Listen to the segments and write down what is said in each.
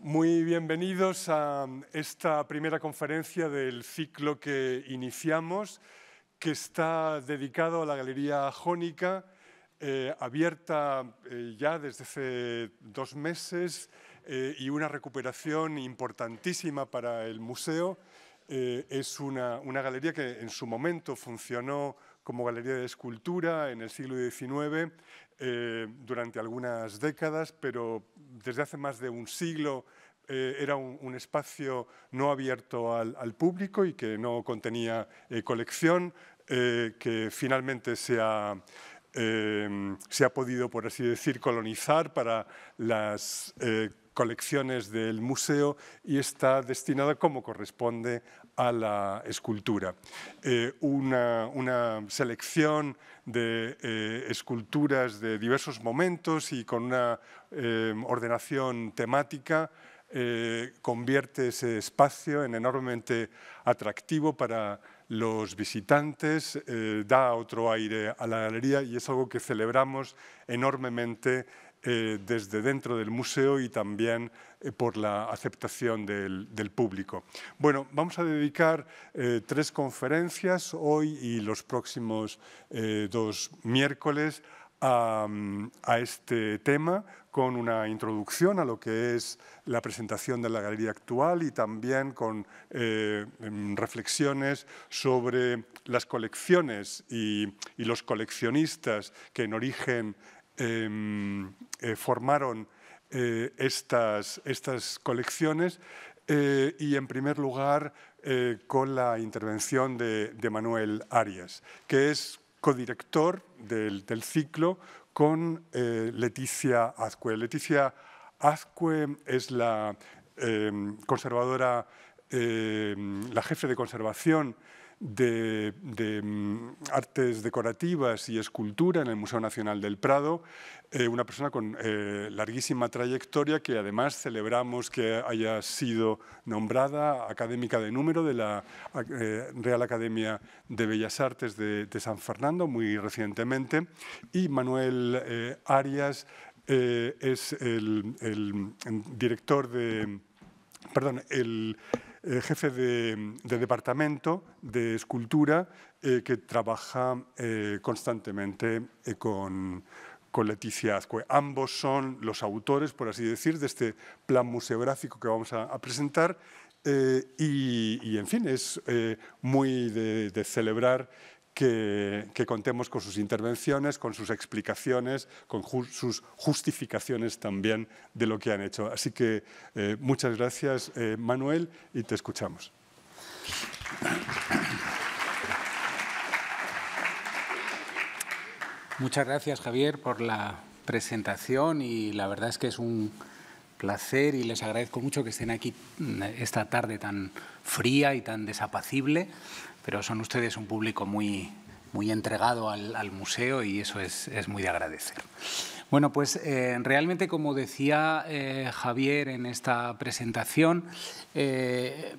Muy bienvenidos a esta primera conferencia del ciclo que iniciamos, que está dedicado a la Galería Jónica, eh, abierta eh, ya desde hace dos meses eh, y una recuperación importantísima para el museo. es una, una galería que en su momento funcionó como galería de escultura en el siglo XIX, eh, durante algunas décadas, pero desde hace más de un siglo eh, era un, espacio no abierto al, público y que no contenía eh, colección, que finalmente se ha, em, se ha, podido, por así decir, colonizar para las colecciones del museo y está destinada como corresponde a la escultura. Eh, una, selección de eh, esculturas de diversos momentos y con una eh, ordenación temática convierte ese espacio en enormemente atractivo para los visitantes, da otro aire a la galería y es algo que celebramos enormemente eh, desde dentro del museo y también eh, por la aceptación del, público. Bueno, vamos a dedicar eh, tres conferencias hoy y los próximos dos miércoles mm, a, este tema con una introducción a lo que es la presentación de la galería actual y también con mm, reflexiones sobre las colecciones y, los coleccionistas que en origen em, eh, formaron eh, estas, colecciones eh, y, en primer lugar, con la intervención de, Manuel Arias, que es codirector del, del ciclo con Leticia Azcue. Leticia Azcue es la conservadora, la jefe de conservación de, mm, artes decorativas y escultura en el Museo Nacional del Prado, eh, una persona con eh, larguísima trayectoria que además celebramos que haya sido nombrada académica de número de la eh, Real Academia de Bellas Artes de, San Fernando muy recientemente, y Manuel Arias es el, el director de perdón, el jefe de, departamento de escultura eh, que trabaja eh, constantemente eh, con, Leticia Azcue. Ambos son los autores, por así decir, de este plan museográfico que vamos a, presentar y, en fin, es muy de celebrar que, contemos con sus intervenciones, con sus explicaciones, con sus justificaciones también de lo que han hecho. Así que eh, muchas gracias, eh, Manuel, y te escuchamos. Muchas gracias, Javier, por la presentación y la verdad es que es un placer y les agradezco mucho que estén aquí mm, esta tarde tan fría y tan desapacible pero son ustedes un público muy, muy entregado al, museo y eso es, muy de agradecer. Bueno, pues eh, realmente, como decía eh, Javier en esta presentación, eh,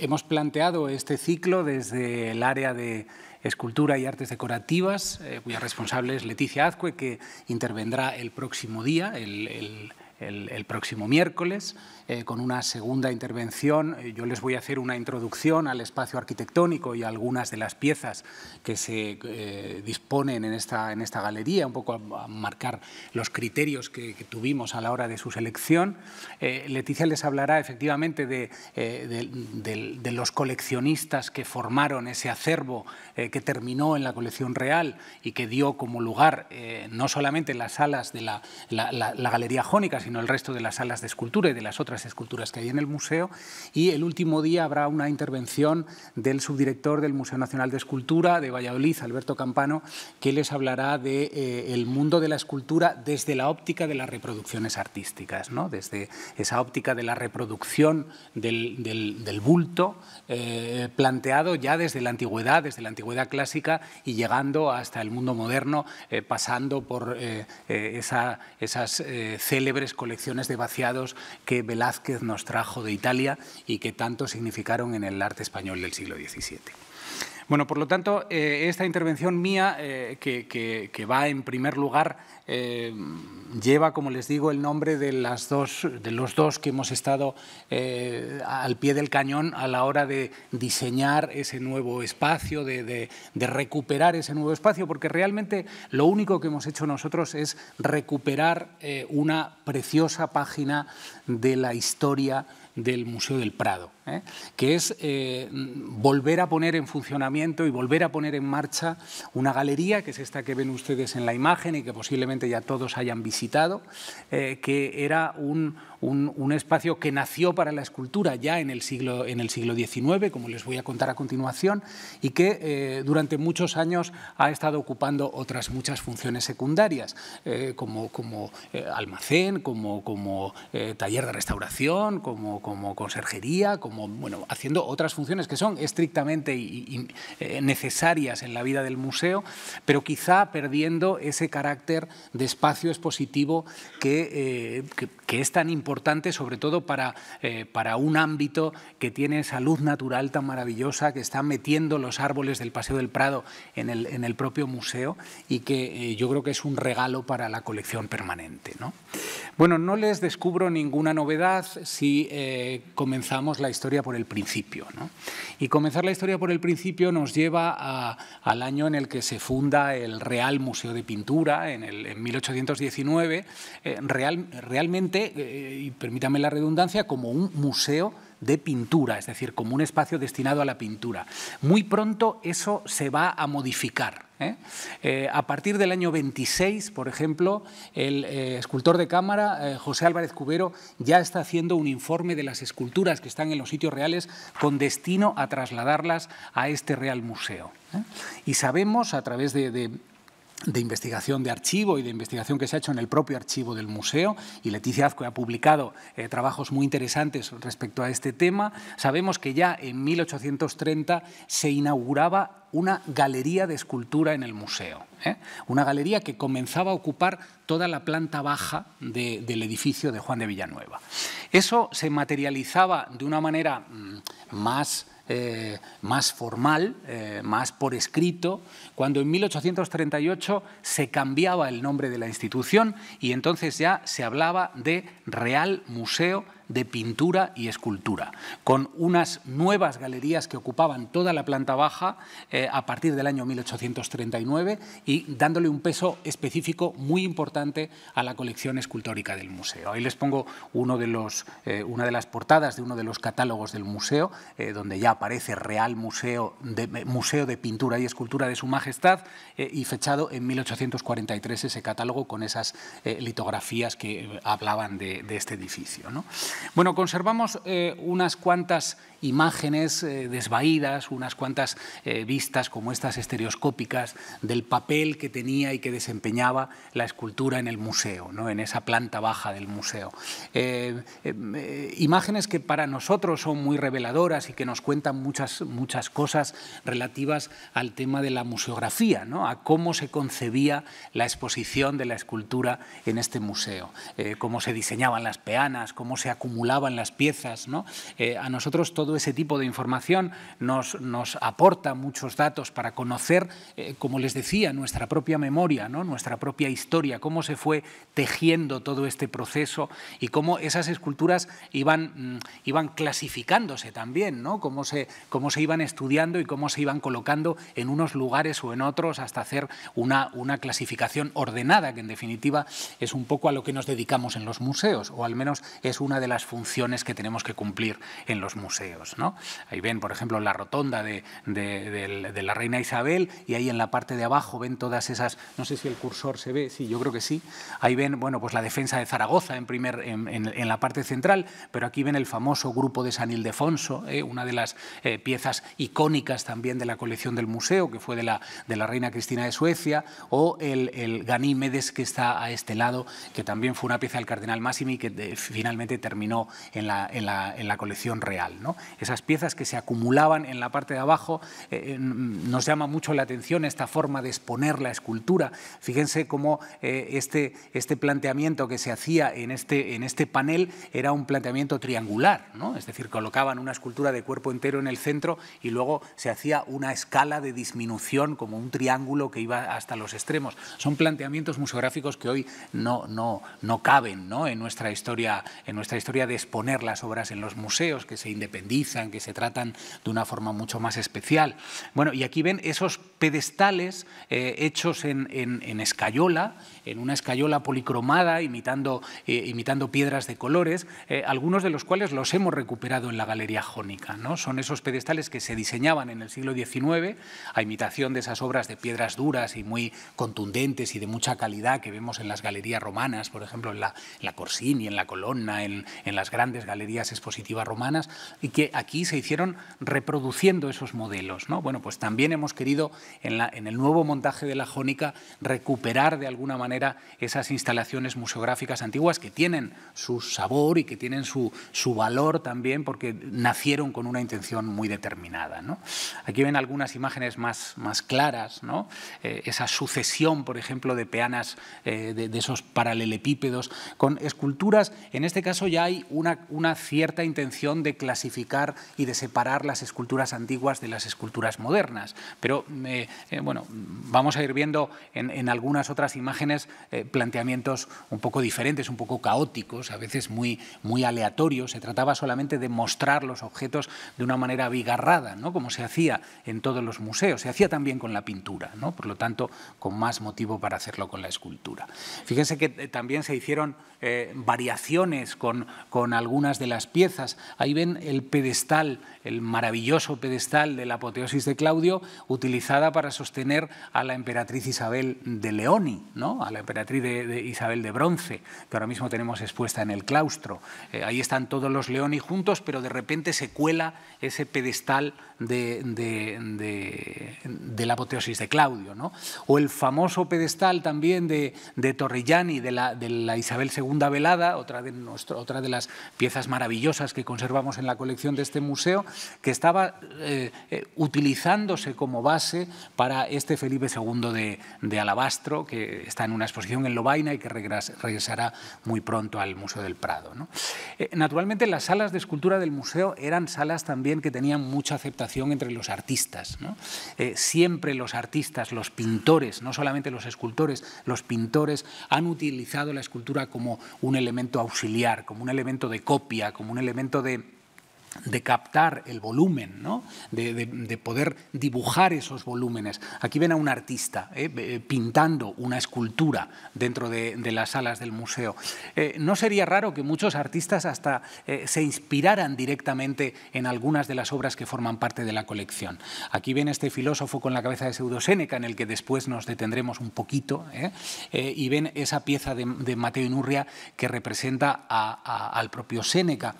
hemos planteado este ciclo desde el área de Escultura y Artes Decorativas, cuya responsable es Leticia Azcue, que intervendrá el próximo día, el el, próximo miércoles, eh, con una segunda intervención. Eh, yo les voy a hacer una introducción al espacio arquitectónico y algunas de las piezas que se eh, disponen en esta, en esta galería, un poco a, marcar los criterios que, tuvimos a la hora de su selección. Leticia les hablará efectivamente de, de, los coleccionistas que formaron ese acervo que terminó en la colección real y que dio como lugar no solamente en las salas de la, la, Galería Jónica, el resto de las salas de escultura y de las otras esculturas que hay en el museo. Y el último día habrá una intervención del subdirector del Museo Nacional de Escultura de Valladolid, Alberto Campano, que les hablará del de, eh, mundo de la escultura desde la óptica de las reproducciones artísticas, ¿no? desde esa óptica de la reproducción del, del, del bulto, eh, planteado ya desde la antigüedad, desde la antigüedad clásica y llegando hasta el mundo moderno, eh, pasando por esa, esas célebres colecciones de vaciados que Velázquez nos trajo de Italia y que tanto significaron en el arte español del siglo XVII. Bueno, por lo tanto, eh, esta intervención mía, eh, que, va en primer lugar, eh, lleva, como les digo, el nombre de, las dos, de los dos que hemos estado al pie del cañón a la hora de diseñar ese nuevo espacio, de recuperar ese nuevo espacio, porque realmente lo único que hemos hecho nosotros es recuperar una preciosa página de la historia del Museo del Prado. ¿eh? que es eh, volver a poner en funcionamiento y volver a poner en marcha una galería, que es esta que ven ustedes en la imagen y que posiblemente ya todos hayan visitado, eh, que era un, un, espacio que nació para la escultura ya en el, siglo, en el siglo XIX, como les voy a contar a continuación, y que durante muchos años ha estado ocupando otras muchas funciones secundarias, como, como almacén, como, como taller de restauración, como, como conserjería, como bueno, haciendo otras funciones que son estrictamente eh, necesarias en la vida del museo, pero quizá perdiendo ese carácter de espacio expositivo que, eh, es tan importante, sobre todo para, eh, para un ámbito que tiene esa luz natural tan maravillosa, que está metiendo los árboles del Paseo del Prado en el, propio museo y que yo creo que es un regalo para la colección permanente. ¿no? Bueno, no les descubro ninguna novedad si comenzamos la historia historia por el principio. Y comenzar la historia por el principio nos lleva al año en el que se funda el Real Museo de Pintura, en, el, 1819, eh, real, realmente, eh, y permítame la redundancia, como un museo de pintura, es decir, como un espacio destinado a la pintura. Muy pronto eso se va a modificar. ¿eh? Eh, a partir del año 26, por ejemplo, el eh, escultor de cámara, José Álvarez Cubero, ya está haciendo un informe de las esculturas que están en los sitios reales con destino a trasladarlas a este Real Museo. Y sabemos, a través de de investigación de archivo y de investigación que se ha hecho en el propio archivo del museo y Leticia Azco ha publicado eh, trabajos muy interesantes respecto a este tema. Sabemos que ya en 1830 se inauguraba una galería de escultura en el museo, ¿eh? una galería que comenzaba a ocupar toda la planta baja del edificio de Juan de Villanueva. Eso se materializaba de una manera mm, más eh, más formal, eh, más por escrito, cuando en 1838 se cambiaba el nombre de la institución y entonces ya se hablaba de Real Museo de pintura y escultura, con unas nuevas galerías que ocupaban toda la planta baja eh, a partir del año 1839 y dándole un peso específico muy importante a la colección escultórica del museo. Ahí les pongo uno de los, eh, una de las portadas de uno de los catálogos del museo, eh, donde ya aparece Real Museo de, museo de Pintura y Escultura de Su Majestad y fechado en 1843 ese catálogo con esas litografías que hablaban de, este edificio. Bueno, conservamos eh, unas cuantas imágenes eh, desvaídas, unas cuantas eh, vistas como estas estereoscópicas del papel que tenía y que desempeñaba la escultura en el museo, en esa planta baja del museo. Eh, em, imágenes que para nosotros son muy reveladoras y que nos cuentan muchas, muchas cosas relativas al tema de la museografía, a cómo se concebía la exposición de la escultura en este museo, cómo se diseñaban las peanas, cómo se acumulaban las piezas. a nosotros ese tipo de información nos, nos aporta muchos datos para conocer, eh, como les decía, nuestra propia memoria, nuestra propia historia, cómo se fue tejiendo todo este proceso y cómo esas esculturas iban, mm, iban clasificándose también, cómo, se, cómo se iban estudiando y cómo se iban colocando en unos lugares o en otros hasta hacer una, una clasificación ordenada, que en definitiva es un poco a lo que nos dedicamos en los museos, o al menos es una de las funciones que tenemos que cumplir en los museos. ¿no? Ahí ven, por ejemplo, la rotonda de, la reina Isabel y ahí en la parte de abajo ven todas esas, no sé si el cursor se ve, sí, yo creo que sí. Ahí ven, bueno, pues la defensa de Zaragoza en, primer, en, la parte central, pero aquí ven el famoso grupo de San Ildefonso, ¿eh? una de las eh, piezas icónicas también de la colección del museo, que fue de la, reina Cristina de Suecia, o el, el Ganímedes que está a este lado, que también fue una pieza del cardenal Massimi que eh, finalmente terminó en la, en la colección real. ¿no? esas piezas que se acumulaban en la parte de abajo. Eh, eh, nos llama mucho la atención esta forma de exponer la escultura. Fíjense cómo eh, este, este planteamiento que se hacía en este, en este panel era un planteamiento triangular, ¿no? es decir, colocaban una escultura de cuerpo entero en el centro y luego se hacía una escala de disminución como un triángulo que iba hasta los extremos. Son planteamientos museográficos que hoy no, no, no caben En, nuestra historia, en nuestra historia de exponer las obras en los museos, que se independían que se tratan de una forma mucho más especial. Bueno, y aquí ven esos pedestales eh, hechos en, en, escayola, en una escayola policromada, imitando, eh, imitando piedras de colores, eh, algunos de los cuales los hemos recuperado en la Galería Jónica. ¿no? Son esos pedestales que se diseñaban en el siglo XIX a imitación de esas obras de piedras duras y muy contundentes y de mucha calidad que vemos en las galerías romanas, por ejemplo, en la, la Corsini, en la Colonna, en, en las grandes galerías expositivas romanas, y que aquí se hicieron reproduciendo esos modelos. Bueno, pues también hemos querido en, el nuevo montaje de la Jónica recuperar de alguna manera esas instalaciones museográficas antiguas que tienen su sabor y que tienen su, valor también porque nacieron con una intención muy determinada. Aquí ven algunas imágenes más, claras, eh, esa sucesión, por ejemplo, de peanas eh, de, esos paralelepípedos con esculturas. En este caso ya hay una, una cierta intención de clasificar y de separar las esculturas antiguas de las esculturas modernas. Pero eh, eh, bueno, vamos a ir viendo en, algunas otras imágenes eh, planteamientos un poco diferentes, un poco caóticos, a veces muy, muy aleatorios. Se trataba solamente de mostrar los objetos de una manera abigarrada, como se hacía en todos los museos. Se hacía también con la pintura, ¿no? por lo tanto, con más motivo para hacerlo con la escultura. Fíjense que también se hicieron variaciones con, con algunas de las piezas. Ahí ven el pedestal, el maravilloso pedestal de la apoteosis de Claudio, utilizada para sostener a la emperatriz Isabel de Leoni, ¿no? a la emperatriz de, Isabel de Bronce, que ahora mismo tenemos expuesta en el claustro. Eh, ahí están todos los Leoni juntos, pero de repente se cuela ese pedestal de, la apoteosis de Claudio, o el famoso pedestal también de, Torrellani, de la, Isabel II Velada, otra de, otra de las piezas maravillosas que conservamos en la colección de este museo, que estaba eh, eh, utilizándose como base para este Felipe II de, Alabastro, que está en una exposición en Lobaina y que regresará muy pronto al Museo del Prado. Eh, naturalmente, las salas de escultura del museo eran salas también que tenían mucha aceptación entre los artistas. Eh, siempre los artistas, los pintores, no solamente los escultores, los pintores han utilizado la escultura como un elemento auxiliar, como un elemento de copia, como un elemento de de captar el volumen, de, poder dibujar esos volúmenes. Aquí ven a un artista ¿eh? Eh, pintando una escultura dentro de, las salas del museo. Eh, no sería raro que muchos artistas hasta se inspiraran directamente en algunas de las obras que forman parte de la colección. Aquí ven este filósofo con la cabeza de Pseudo-Séneca, en el que después nos detendremos un poquito, y ven esa pieza de, Mateo Inurria que representa al propio Séneca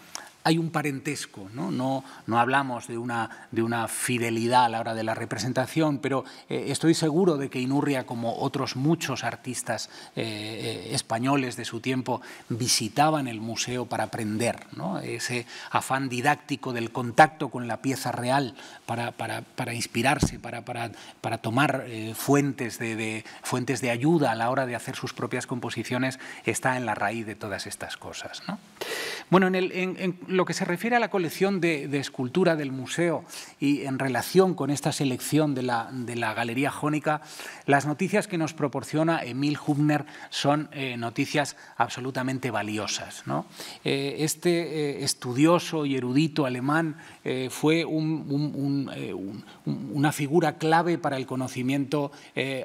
hay un parentesco, ¿no? No, no hablamos de una, de una, fidelidad a la hora de la representación, pero eh, estoy seguro de que Inurria, como otros muchos artistas eh, eh, españoles de su tiempo, visitaban el museo para aprender, ese afán didáctico del contacto con la pieza real para, inspirarse, para, para tomar fuentes de, fuentes de ayuda a la hora de hacer sus propias composiciones, está en la raíz de todas estas cosas. Bueno, el, lo que se refiere a la colección de, escultura del museo y en relación con esta selección de la, de la Galería Jónica, las noticias que nos proporciona Emil Hubner son eh, noticias absolutamente valiosas. Eh, este eh, estudioso y erudito alemán fue una figura clave para el conocimiento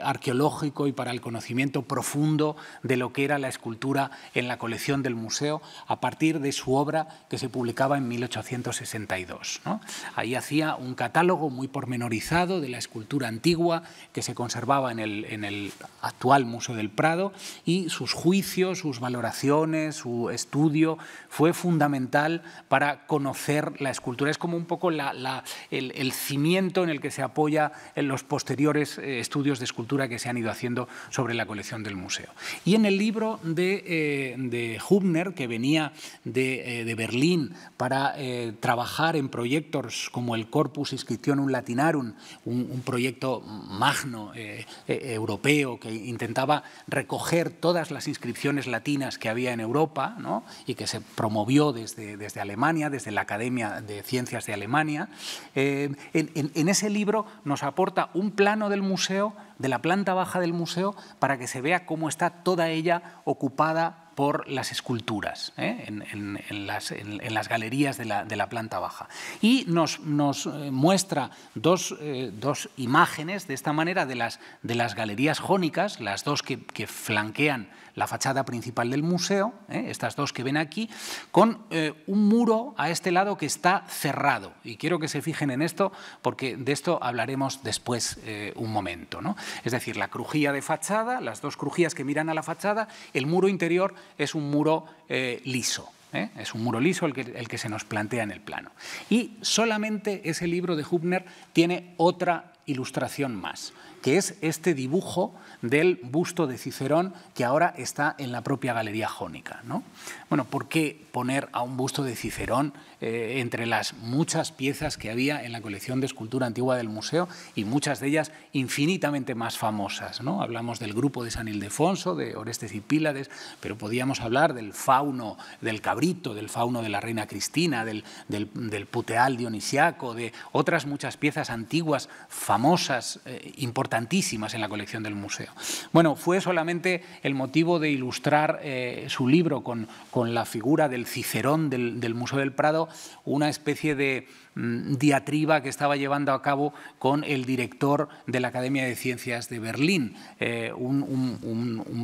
arqueológico y para el conocimiento profundo de lo que era la escultura en la colección del museo a partir de su obra que se publicaba en 1862. Ahí hacía un catálogo muy pormenorizado de la escultura antigua que se conservaba en el, en el actual Museo del Prado y sus juicios, sus valoraciones, su estudio fue fundamental para conocer la escultura. Es como un poco el, cimiento en el que se apoya en los posteriores eh, estudios de escultura que se han ido haciendo sobre la colección del museo. Y en el libro de, Hubner, eh, que venía de eh, Berlín para eh, trabajar en proyectos como el Corpus Inscriptionum Latinarum, un, proyecto magno eh, eh, europeo que intentaba recoger todas las inscripciones latinas que había en Europa y que se promovió desde, desde Alemania, desde la Academia de Ciencias de Alemania. En, en ese libro nos aporta un plano del museo, de la planta baja del museo, para que se vea cómo está toda ella ocupada por las esculturas ¿eh? en, las, galerías de la, planta baja. Y nos, eh, muestra eh, dos, imágenes de esta manera de las, galerías jónicas, las dos que flanquean la fachada principal del museo, ¿eh? estas dos que ven aquí, con eh, un muro a este lado que está cerrado. Y quiero que se fijen en esto porque de esto hablaremos después eh, un momento. ¿no? Es decir, la crujía de fachada, las dos crujías que miran a la fachada, el muro interior es un muro liso. Es un muro liso el que, el que, se nos plantea en el plano. Y solamente ese libro de Hübner tiene otra ilustración más, que es este dibujo del busto de Cicerón que ahora está en la propia Galería Jónica. Bueno, ¿por qué poner a un busto de Cicerón eh, entre las muchas piezas que había en la colección de escultura antigua del museo y muchas de ellas infinitamente más famosas? ¿no? Hablamos del grupo de San Ildefonso, de Orestes y Pílades, pero podíamos hablar del fauno del cabrito, del fauno de la reina Cristina, del, del, del puteal dionisiaco, de otras muchas piezas antiguas famosas famosas, eh, importantísimas en la colección del museo. Bueno, fue solamente el motivo de ilustrar eh, su libro con, la figura del Cicerón del Museo del Prado, una especie de Mm, diatriba que estaba llevando a cabo con el director de la Academia de Ciencias de Berlín, eh, un,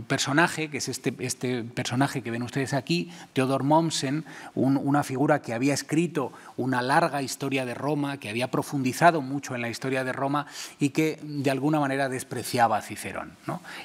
personaje, que es este, este, personaje que ven ustedes aquí, Theodor Mommsen, una figura que había escrito una larga historia de Roma, que había profundizado mucho en la historia de Roma y que de alguna manera despreciaba a Cicerón.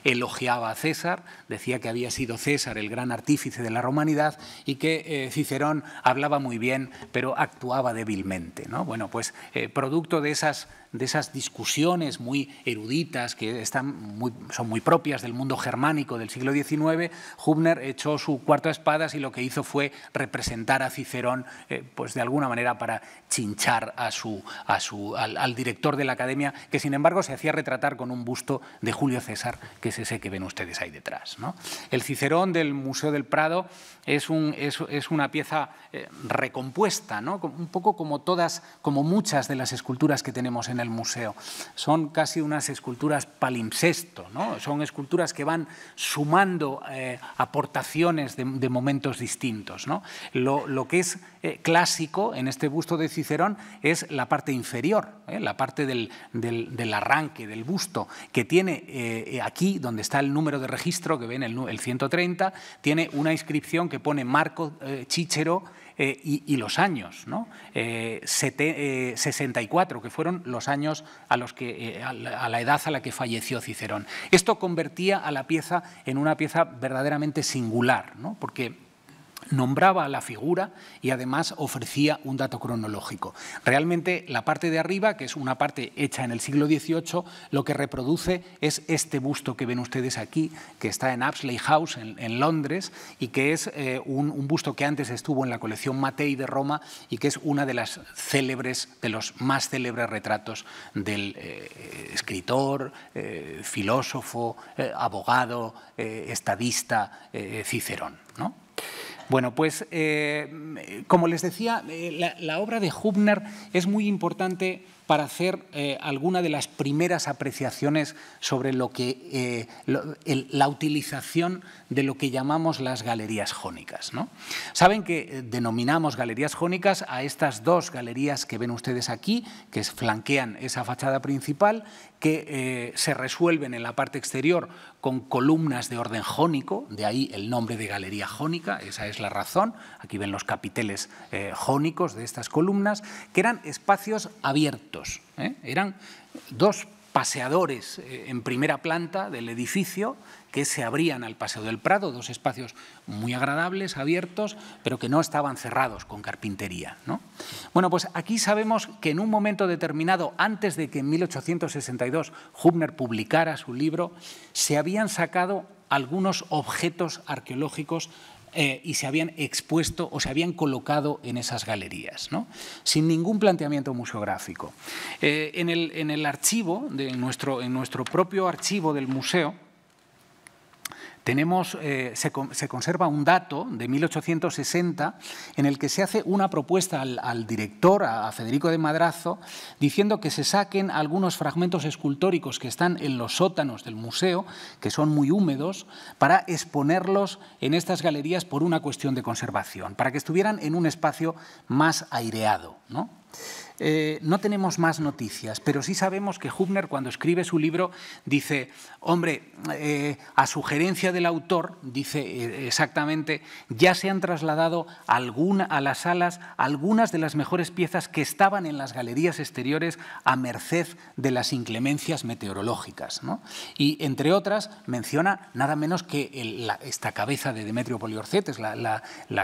Elogiaba a César, decía que había sido César el gran artífice de la romanidad y que eh, Cicerón hablaba muy bien, pero actuaba débilmente. Bueno, pues eh, producto de esas de esas discusiones muy eruditas que están son muy propias del mundo germánico del siglo XIX, Hubner echó su cuarto a espadas y lo que hizo fue representar a Cicerón, eh, pues de alguna manera para chinchar a su, a su, al, director de la academia, que sin embargo se hacía retratar con un busto de Julio César, que es ese que ven ustedes ahí detrás. ¿no? El Cicerón del Museo del Prado es, un, es, es una pieza eh, recompuesta, ¿no? un poco como todas, como muchas de las esculturas que tenemos en el museo. Son casi unas esculturas palimpsesto, ¿no? son esculturas que van sumando eh, aportaciones de, momentos distintos. ¿no? Lo, que es eh, clásico en este busto de Cicerón es la parte inferior, ¿eh? la parte del, arranque, del busto, que tiene aquí, donde está el número de registro, que ven el, el 130, tiene una inscripción que pone Marco Chichero eh, y, los años, ¿no? 64, eh, eh, que fueron los años a, los que, la, a la edad a la que falleció Cicerón. Esto convertía a la pieza en una pieza verdaderamente singular, ¿no? porque nombraba a la figura y además ofrecía un dato cronológico. Realmente la parte de arriba, que es una parte hecha en el siglo XVIII, lo que reproduce es este busto que ven ustedes aquí, que está en Apsley House, en, Londres, y que es eh, un, busto que antes estuvo en la colección Matei de Roma y que es una de las célebres, de los más célebres retratos del eh, escritor, eh, filósofo, abogado, estadista Cicerón. Bueno, pues eh, como les decía, eh, la, la obra de Hubner es muy importante para hacer eh, alguna de las primeras apreciaciones sobre lo que, eh, la utilización de lo que llamamos las galerías jónicas. ¿no? Saben que eh, denominamos galerías jónicas a estas dos galerías que ven ustedes aquí, que flanquean esa fachada principal, que se resuelven en la parte exterior con columnas de orden jónico, de ahí el nombre de galería jónica, esa es la razón. Aquí ven los capiteles jónicos de estas columnas, que eran espacios abiertos ¿eh? Eran dos paseadores eh, en primera planta del edificio que se abrían al Paseo del Prado, dos espacios muy agradables, abiertos, pero que no estaban cerrados con carpintería. Bueno, pues aquí sabemos que en un momento determinado, antes de que en 1862 Hubner publicara su libro, se habían sacado algunos objetos arqueológicos eh, y se habían expuesto o se habían colocado en esas galerías, sin ningún planteamiento museográfico. Eh, en, el, archivo, de, en nuestro propio archivo del museo, eh, se, conserva un dato de 1860 en el que se hace una propuesta al, director, a, Federico de Madrazo, diciendo que se saquen algunos fragmentos escultóricos que están en los sótanos del museo, que son muy húmedos, para exponerlos en estas galerías por una cuestión de conservación, para que estuvieran en un espacio más aireado. ¿no? Eh, no tenemos más noticias, pero sí sabemos que Hübner cuando escribe su libro dice, hombre, eh, a sugerencia del autor, dice eh, exactamente, ya se han trasladado a las salas algunas de las mejores piezas que estaban en las galerías exteriores a merced de las inclemencias meteorológicas. Y entre otras menciona nada menos que esta cabeza de Demetrio Poliorcetes, la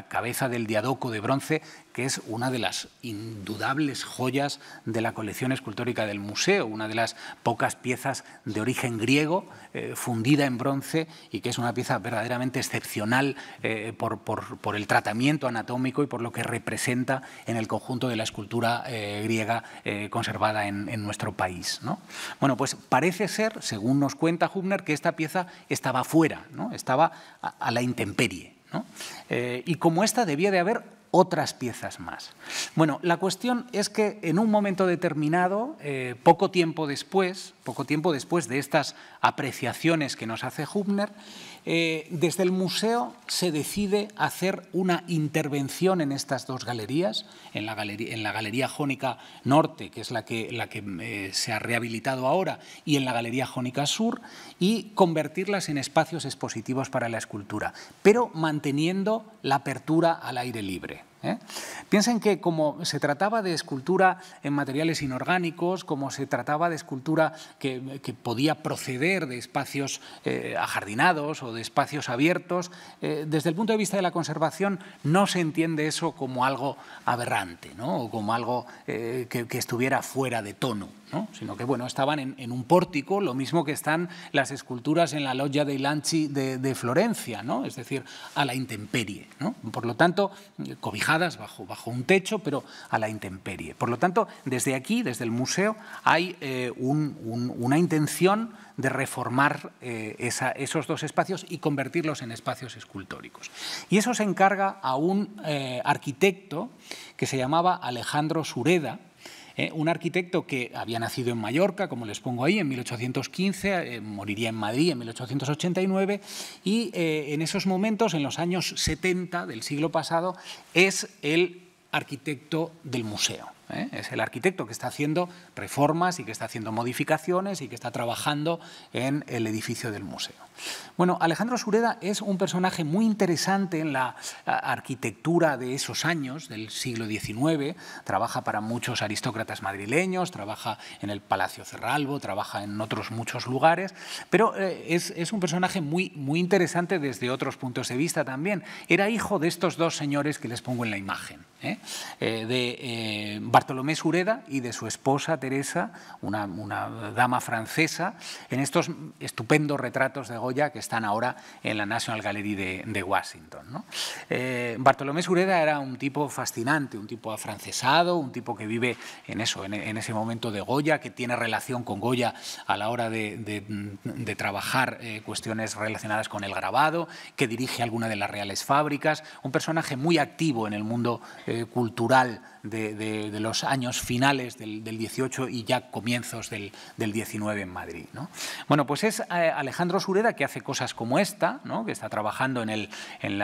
cabeza del diadoco de bronce, que es una de las indudables joyas de la colección escultórica del museo, una de las pocas piezas de origen griego eh, fundida en bronce y que es una pieza verdaderamente excepcional eh, por, el tratamiento anatómico y por lo que representa en el conjunto de la escultura eh, griega conservada en, nuestro país. Bueno, pues parece ser, según nos cuenta Hubner, que esta pieza estaba fuera, estaba a, la intemperie. y como esta debía de haber otras piezas más. Bueno, la cuestión es que en un momento determinado, eh, poco tiempo después, poco tiempo después de estas apreciaciones que nos hace Hübner, eh, desde el museo se decide hacer una intervención en estas dos galerías, en la galería, Jónica Norte, que es la que, eh, se ha rehabilitado ahora, y en la Galería Jónica Sur, y convertirlas en espacios expositivos para la escultura, pero manteniendo la apertura al aire libre. ¿eh? Piensen que como se trataba de escultura en materiales inorgánicos, como se trataba de escultura que, podía proceder de espacios eh, ajardinados o de espacios abiertos, eh, desde el punto de vista de la conservación no se entiende eso como algo aberrante ¿no? o como algo que estuviera fuera de tono sino que bueno, estaban en, un pórtico, lo mismo que están las esculturas en la loggia dei Lanci de, Florencia, ¿no? es decir, a la intemperie. Por lo tanto, cobijadas bajo, bajo un techo, pero a la intemperie. Por lo tanto, desde aquí, desde el museo, hay eh, una intención de reformar eh, esos dos espacios y convertirlos en espacios escultóricos. Y eso se encarga a un eh, arquitecto que se llamaba Alejandro Sureda, eh, un arquitecto que había nacido en Mallorca, como les pongo ahí, en 1815, eh, moriría en Madrid en 1889, y eh, en esos momentos, en los años 70 del siglo pasado, es el arquitecto del museo. ¿eh? es el arquitecto que está haciendo reformas y que está haciendo modificaciones y que está trabajando en el edificio del museo. Bueno, Alejandro Sureda es un personaje muy interesante en la arquitectura de esos años, del siglo XIX, trabaja para muchos aristócratas madrileños, trabaja en el Palacio Cerralbo, trabaja en otros muchos lugares, pero eh, es, un personaje muy, muy interesante desde otros puntos de vista también. Era hijo de estos dos señores que les pongo en la imagen, ¿eh? de eh, Bartolomé Sureda y de su esposa Teresa, una, dama francesa, en estos estupendos retratos de Goya que están ahora en la National Gallery de, Washington. Eh, Bartolomé Sureda era un tipo fascinante, un tipo afrancesado, un tipo que vive en ese momento de Goya, que tiene relación con Goya a la hora de, trabajar eh, cuestiones relacionadas con el grabado, que dirige alguna de las reales fábricas, un personaje muy activo en el mundo eh, cultural de, los años finales del, 18 y ya comienzos del, 19 en Madrid. Bueno, pues es eh, Alejandro Sureda que hace cosas como esta, ¿no? que está trabajando en el, el,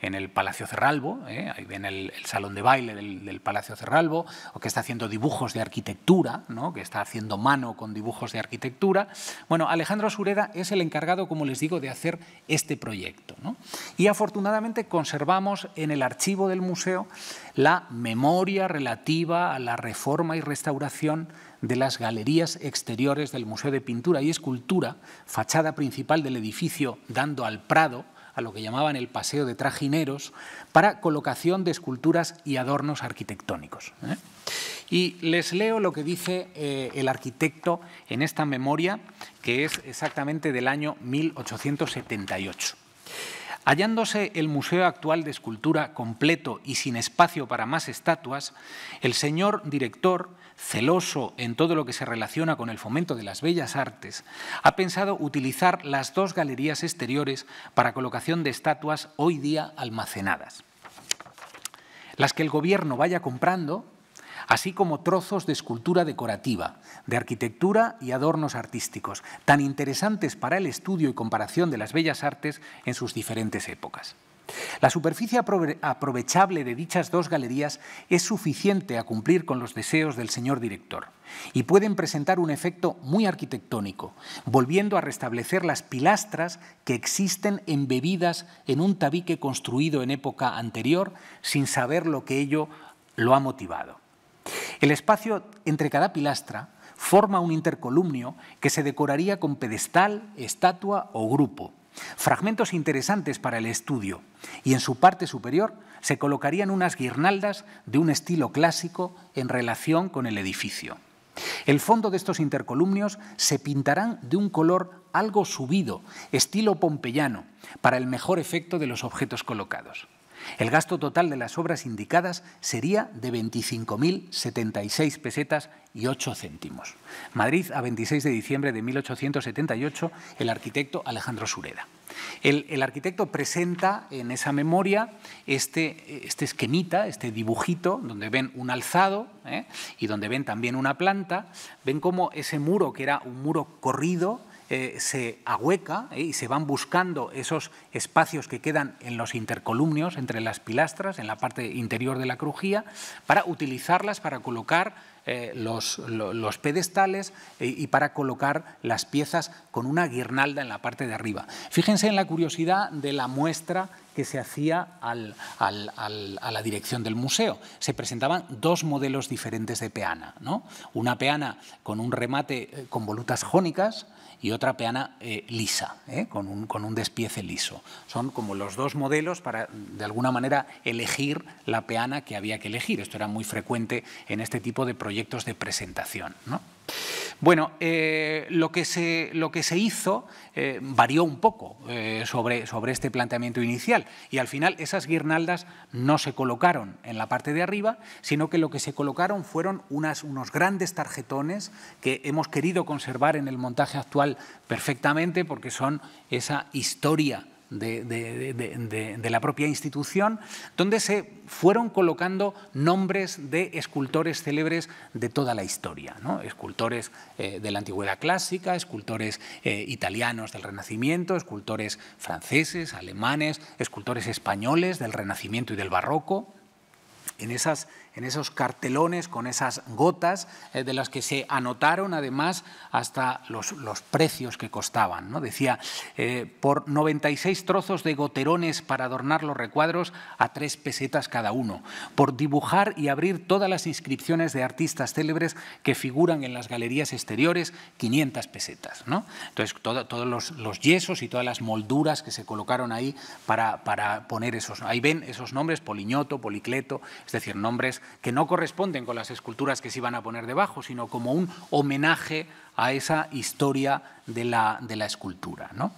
en el Palacio Cerralbo, ¿eh? ahí ven el, salón de baile del, Palacio Cerralbo, o que está haciendo dibujos de arquitectura, que está haciendo mano con dibujos de arquitectura. Bueno, Alejandro Sureda es el encargado, como les digo, de hacer este proyecto. Y afortunadamente conservamos en el archivo del museo la memoria memoria relativa a la reforma y restauración de las galerías exteriores del Museo de Pintura y Escultura, fachada principal del edificio dando al Prado, a lo que llamaban el Paseo de Trajineros, para colocación de esculturas y adornos arquitectónicos. ¿eh? Y les leo lo que dice eh, el arquitecto en esta memoria, que es exactamente del año 1878. Hallándose el Museo Actual de Escultura completo y sin espacio para más estatuas, el señor director, celoso en todo lo que se relaciona con el fomento de las bellas artes, ha pensado utilizar las dos galerías exteriores para colocación de estatuas hoy día almacenadas. Las que el gobierno vaya comprando así como trozos de escultura decorativa, de arquitectura y adornos artísticos, tan interesantes para el estudio y comparación de las bellas artes en sus diferentes épocas. La superficie aprovechable de dichas dos galerías es suficiente a cumplir con los deseos del señor director y pueden presentar un efecto muy arquitectónico, volviendo a restablecer las pilastras que existen embebidas en un tabique construido en época anterior sin saber lo que ello lo ha motivado. El espacio entre cada pilastra forma un intercolumnio que se decoraría con pedestal, estatua o grupo. Fragmentos interesantes para el estudio y en su parte superior se colocarían unas guirnaldas de un estilo clásico en relación con el edificio. El fondo de estos intercolumnios se pintarán de un color algo subido, estilo pompeyano, para el mejor efecto de los objetos colocados. El gasto total de las obras indicadas sería de 25.076 pesetas y 8 céntimos. Madrid, a 26 de diciembre de 1878, el arquitecto Alejandro Sureda. El, arquitecto presenta en esa memoria este, este, esquemita, este dibujito, donde ven un alzado ¿eh? y donde ven también una planta. Ven cómo ese muro, que era un muro corrido, eh, se ahueca eh, y se van buscando esos espacios que quedan en los intercolumnios, entre las pilastras, en la parte interior de la crujía, para utilizarlas para colocar eh, los, pedestales y para colocar las piezas con una guirnalda en la parte de arriba. Fíjense en la curiosidad de la muestra que se hacía a la dirección del museo. Se presentaban dos modelos diferentes de peana. Una peana con un remate eh, con volutas jónicas y otra peana eh, lisa, ¿eh? Con, un, con, despiece liso. Son como los dos modelos para, de alguna manera, elegir la peana que había que elegir. Esto era muy frecuente en este tipo de proyectos de presentación. Bueno, eh, lo, que se, hizo eh, varió un poco eh, sobre, este planteamiento inicial y al final esas guirnaldas no se colocaron en la parte de arriba, sino que lo que se colocaron fueron unos grandes tarjetones que hemos querido conservar en el montaje actual perfectamente porque son esa historia de, la propia institución, donde se fueron colocando nombres de escultores célebres de toda la historia, escultores eh, de la antigüedad clásica, escultores eh, italianos del Renacimiento, escultores franceses, alemanes, escultores españoles del Renacimiento y del Barroco. En esas en esos cartelones con esas gotas eh, de las que se anotaron además hasta los, precios que costaban. ¿no? Decía, eh, por 96 trozos de goterones para adornar los recuadros a tres pesetas cada uno, por dibujar y abrir todas las inscripciones de artistas célebres que figuran en las galerías exteriores, 500 pesetas. Entonces, todos los, yesos y todas las molduras que se colocaron ahí para, para poner esos. Ahí ven esos nombres, Poliñoto, Policleto, es decir, nombres que no corresponden con las esculturas que se iban a poner debajo, sino como un homenaje a esa historia de la, de la escultura. ¿no?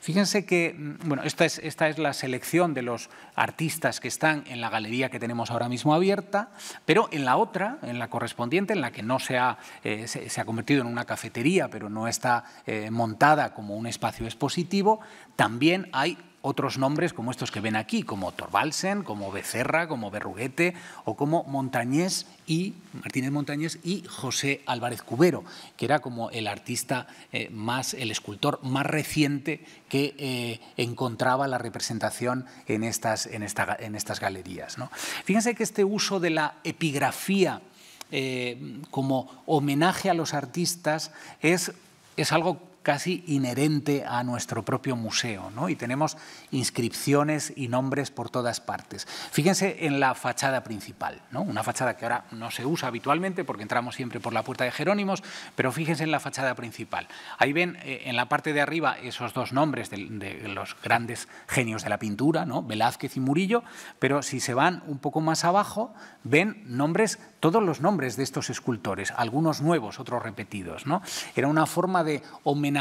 Fíjense que, mm, bueno, esta es, esta es la selección de los artistas que están en la galería que tenemos ahora mismo abierta, pero en la otra, en la correspondiente, en la que no se ha, eh, se, ha convertido en una cafetería, pero no está eh, montada como un espacio expositivo, también hay otros nombres como estos que ven aquí, como Torvalsen, como Becerra, como Berruguete o como Montañés y Martínez Montañés y José Álvarez Cubero, que era como el artista eh, más, el escultor más reciente que eh, encontraba la representación en estas, en esta, en estas galerías. Fíjense que este uso de la epigrafía eh, como homenaje a los artistas es, es algo casi inherente a nuestro propio museo, ¿no? y tenemos inscripciones y nombres por todas partes. Fíjense en la fachada principal, ¿no? una fachada que ahora no se usa habitualmente porque entramos siempre por la puerta de Jerónimos, pero fíjense en la fachada principal. Ahí ven eh, en la parte de arriba esos dos nombres de, los grandes genios de la pintura, ¿no? Velázquez y Murillo, pero si se van un poco más abajo, ven nombres, todos los nombres de estos escultores, algunos nuevos, otros repetidos. ¿no? Era una forma de homenaje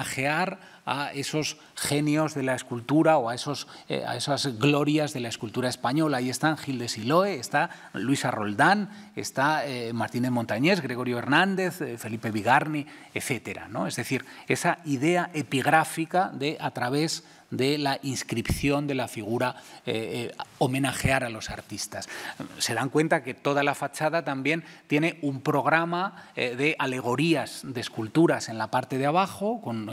a esos genios de la escultura o a, esos, eh, a esas glorias de la escultura española. Ahí están Gil de Siloe, está Luisa Roldán, está eh, Martínez Montañés, Gregorio Hernández, eh, Felipe Vigarni, etc. ¿no? Es decir, esa idea epigráfica de a través de la inscripción de la figura, eh, eh, homenajear a los artistas. Se dan cuenta que toda la fachada también tiene un programa eh, de alegorías de esculturas en la parte de abajo, con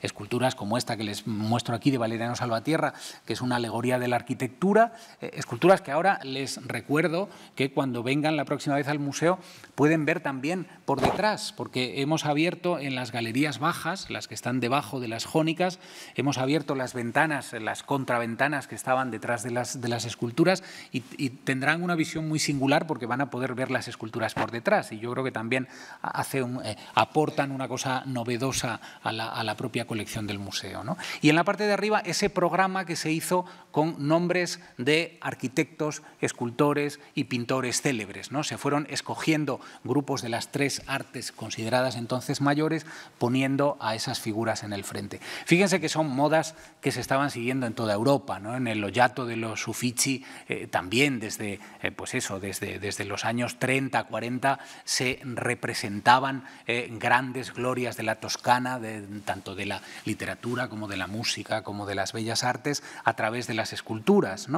esculturas como esta que les muestro aquí de Valeriano Salvatierra, que es una alegoría de la arquitectura, esculturas que ahora les recuerdo que cuando vengan la próxima vez al museo pueden ver también por detrás, porque hemos abierto en las galerías bajas, las que están debajo de las jónicas, hemos abierto las ventanas, las contraventanas que estaban detrás de las, de las esculturas y, tendrán una visión muy singular porque van a poder ver las esculturas por detrás y yo creo que también hace eh, aportan una cosa novedosa a la, a la propia colección del museo. ¿no? Y en la parte de arriba ese programa que se hizo con nombres de arquitectos, escultores y pintores célebres. ¿no? Se fueron escogiendo grupos de las tres artes consideradas entonces mayores, poniendo a esas figuras en el frente. Fíjense que son modas que se estaban siguiendo en toda Europa, en el loyato de los Uffizi eh, también desde, eh, pues eso, desde, desde los años 30, 40 se representaban eh, grandes glorias de la Toscana, tanto de la literatura como de la música, como de las bellas artes, a través de las esculturas.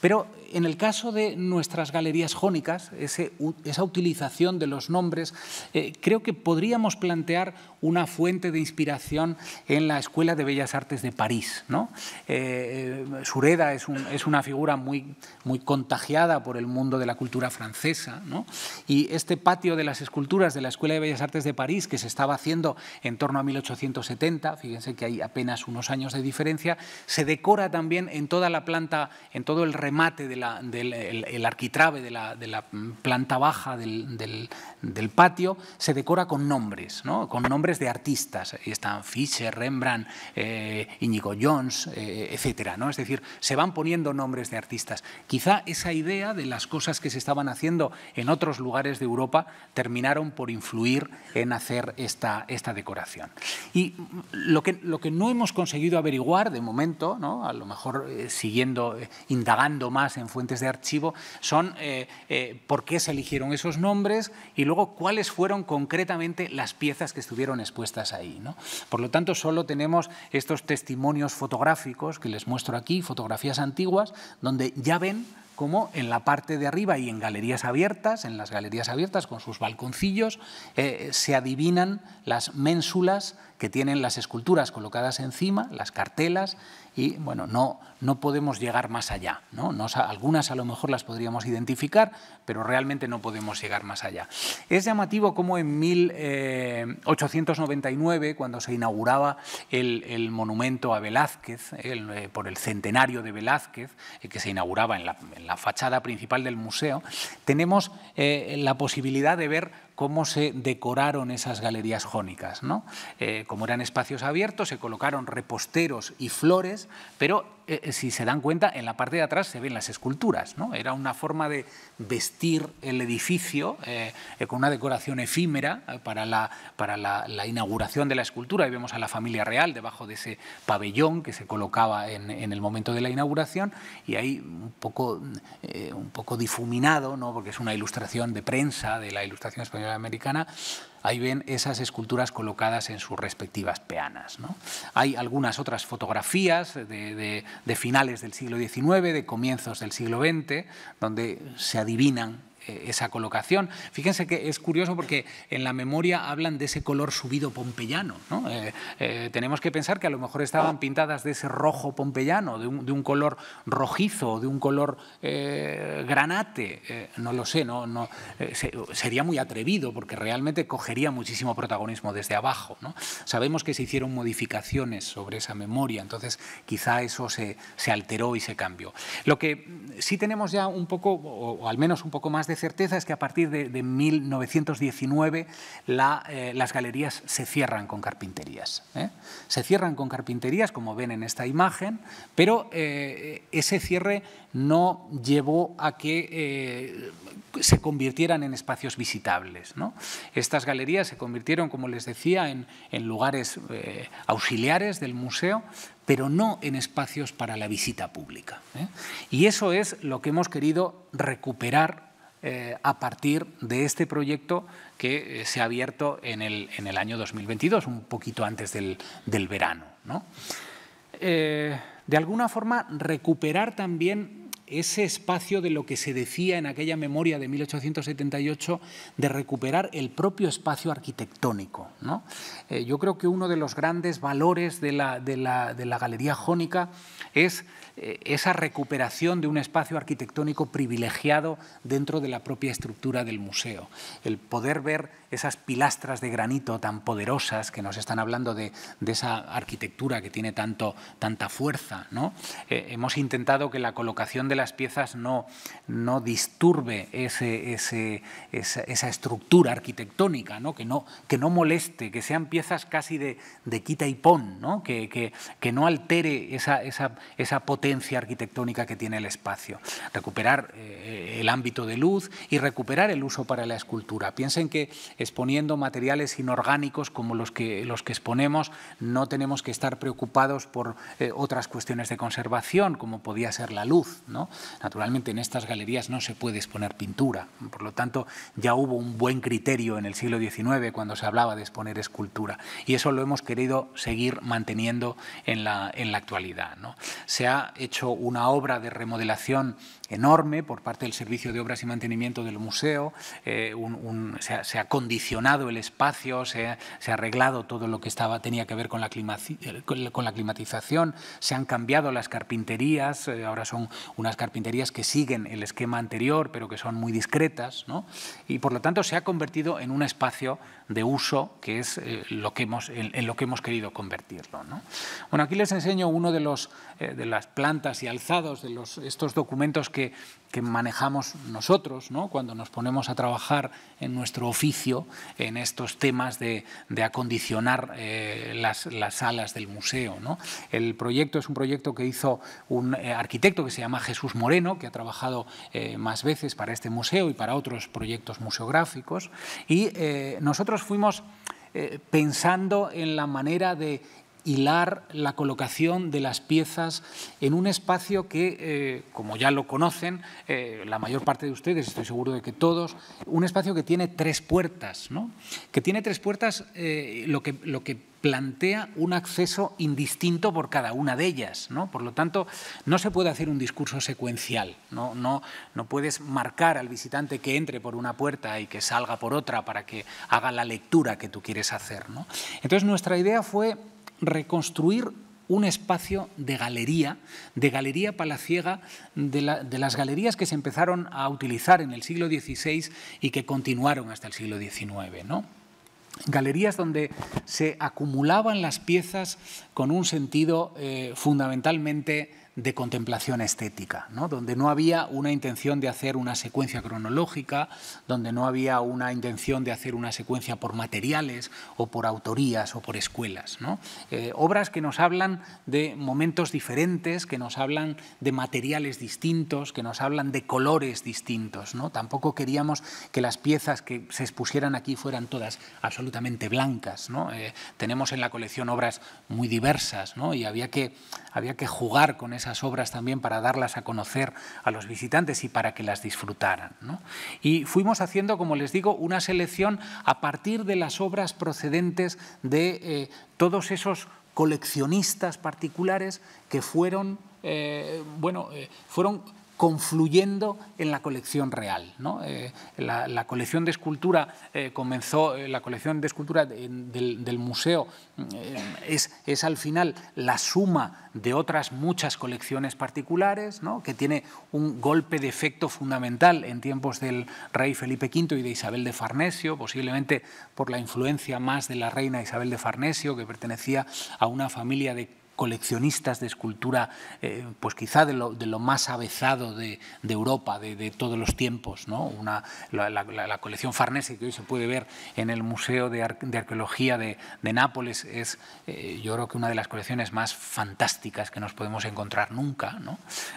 Pero en el caso de nuestras galerías jónicas, esa utilización de los nombres, creo que podríamos plantear una fuente de inspiración en la Escuela de Bellas Artes de París ¿no? Eh, eh, Sureda es, es, una figura muy, muy contagiada por el mundo de la cultura francesa y este patio de las esculturas de la Escuela de Bellas Artes de París, que se estaba haciendo en torno a 1870, fíjense que hay apenas unos años de diferencia, se decora también en toda la planta, en todo el remate del de de arquitrabe de la, planta baja del, patio, se decora con nombres, con nombres de artistas. Ahí están Fischer, Rembrandt, eh, Nicolás. Jones, eh, etcétera. ¿no? Es decir, se van poniendo nombres de artistas. Quizá esa idea de las cosas que se estaban haciendo en otros lugares de Europa terminaron por influir en hacer esta, esta decoración. Y lo que, lo que no hemos conseguido averiguar de momento, ¿no? a lo mejor eh, siguiendo, eh, indagando más en fuentes de archivo, son por qué se eligieron esos nombres y luego cuáles fueron concretamente las piezas que estuvieron expuestas ahí. ¿no? Por lo tanto, solo tenemos estos testimonios fotográficos que les muestro aquí, fotografías antiguas, donde ya ven como en la parte de arriba y en galerías abiertas, en las galerías abiertas con sus balconcillos, eh, eh, se adivinan las ménsulas que tienen las esculturas colocadas encima, las cartelas, y bueno, no, no podemos llegar más allá. algunas a lo mejor las podríamos identificar, pero realmente no podemos llegar más allá. Es llamativo como en 1899, eh, cuando se inauguraba el, monumento a Velázquez, por el centenario de Velázquez, que se inauguraba en la, la fachada principal del museo, tenemos eh, la posibilidad de ver cómo se decoraron esas galerías jónicas. Eh, como eran espacios abiertos, se colocaron reposteros y flores, pero eh, eh, si se dan cuenta, en la parte de atrás se ven las esculturas. Era una forma de vestir el edificio con una decoración efímera para, la, para la, inauguración de la escultura. Ahí vemos a la familia real debajo de ese pabellón que se colocaba en, el momento de la inauguración y ahí un poco, un poco difuminado, ¿no? porque es una ilustración de prensa de la ilustración española americana, ahí ven esas esculturas colocadas en sus respectivas peanas. Hay algunas otras fotografías de finales del siglo XIX, de comienzos del siglo XX, donde se adivinan eh, esa colocación. Fíjense que es curioso porque en la memoria hablan de ese color subido pompeyano. ¿no? Eh, eh, tenemos que pensar que a lo mejor estaban pintadas de ese rojo pompeyano, de un, color rojizo, de un color granate. no lo sé, no, sería muy atrevido porque realmente cogería muchísimo protagonismo desde abajo. ¿no? Sabemos que se hicieron modificaciones sobre esa memoria, entonces quizá eso se, se alteró y se cambió. Lo que sí tenemos ya un poco, o al menos un poco más de certeza es que a partir de, 1919 eh, las galerías se cierran con carpinterías. ¿eh? Se cierran con carpinterías, como ven en esta imagen, pero eh, ese cierre no llevó a que se convirtieran en espacios visitables. Estas galerías se convirtieron, como les decía, en, lugares auxiliares del museo, pero no en espacios para la visita pública. Y eso es lo que hemos querido recuperar eh, a partir de este proyecto que eh, se ha abierto en el, en el año 2022, un poquito antes del, verano. Eh, de alguna forma, recuperar también ese espacio de lo que se decía en aquella memoria de 1878 de recuperar el propio espacio arquitectónico. yo creo que uno de los grandes valores de la, de la Galería Jónica es eh, esa recuperación de un espacio arquitectónico privilegiado dentro de la propia estructura del museo. El poder ver esas pilastras de granito tan poderosas que nos están hablando de, esa arquitectura que tiene tanto, tanta fuerza. ¿no? Eh, hemos intentado que la colocación de las piezas no, no disturbe ese, esa, estructura arquitectónica, ¿no? Que, no, que no moleste, que sean piezas casi de, quita y pon, ¿no? Que, que, no altere esa, potencia arquitectónica que tiene el espacio. Recuperar eh, el ámbito de luz y recuperar el uso para la escultura. Piensen que exponiendo materiales inorgánicos como los que, los que exponemos, no tenemos que estar preocupados por eh, otras cuestiones de conservación, como podía ser la luz. Naturalmente, en estas galerías no se puede exponer pintura, por lo tanto, ya hubo un buen criterio en el siglo XIX cuando se hablaba de exponer escultura, y eso lo hemos querido seguir manteniendo en la, en la actualidad. Se ha hecho una obra de remodelación enorme por parte del Servicio de Obras y Mantenimiento del museo. Eh, se, ha, condicionado el espacio, se ha, arreglado todo lo que estaba, tenía que ver con la, con la climatización, se han cambiado las carpinterías, eh, ahora son unas carpinterías que siguen el esquema anterior, pero que son muy discretas, y por lo tanto se ha convertido en un espacio de uso que es eh, lo que hemos, en, lo que hemos querido convertirlo. Bueno, aquí les enseño uno de, los, de las plantas y alzados de los, estos documentos que que, manejamos nosotros cuando nos ponemos a trabajar en nuestro oficio en estos temas de, acondicionar eh, las, salas del museo. El proyecto es un proyecto que hizo un eh, arquitecto que se llama Jesús Moreno, que ha trabajado eh, más veces para este museo y para otros proyectos museográficos. Y nosotros fuimos pensando en la manera de hilar la colocación de las piezas en un espacio que, eh, como ya lo conocen, eh, la mayor parte de ustedes, estoy seguro de que todos, un espacio que tiene tres puertas, ¿no? que tiene tres puertas eh, lo, que, lo que plantea un acceso indistinto por cada una de ellas. ¿no? Por lo tanto, no se puede hacer un discurso secuencial. ¿no? No, no puedes marcar al visitante que entre por una puerta y que salga por otra para que haga la lectura que tú quieres hacer. ¿no? Entonces, nuestra idea fue reconstruir un espacio de galería, de galería palaciega, de, las galerías que se empezaron a utilizar en el siglo XVI y que continuaron hasta el siglo XIX. Galerías donde se acumulaban las piezas con un sentido eh, fundamentalmente de contemplación estética, donde no había una intención de hacer una secuencia cronológica, donde no había una intención de hacer una secuencia por materiales o por autorías o por escuelas. Eh, obras que nos hablan de momentos diferentes, que nos hablan de materiales distintos, que nos hablan de colores distintos. ¿no? Tampoco queríamos que las piezas que se expusieran aquí fueran todas absolutamente blancas. ¿no? Eh, tenemos en la colección obras muy diversas y había que, había que jugar con esas obras también para darlas a conocer a los visitantes y para que las disfrutaran. ¿no? Y fuimos haciendo, como les digo, una selección a partir de las obras procedentes de eh, todos esos coleccionistas particulares que fueron, eh, bueno, eh, fueron confluyendo en la colección real. Eh, la, colección de escultura eh, comenzó, eh, la colección de escultura del, museo es, es, al final la suma de otras muchas colecciones particulares, que tiene un golpe de efecto fundamental en tiempos del rey Felipe V y de Isabel de Farnesio, posiblemente por la influencia más de la reina Isabel de Farnesio, que pertenecía a una familia de coleccionistas de escultura, eh, pues quizá de lo, más avezado de, Europa, de, todos los tiempos. ¿no? la, colección Farnese que hoy se puede ver en el Museo de, Arqueología de, Nápoles es, eh, yo creo que una de las colecciones más fantásticas que nos podemos encontrar nunca.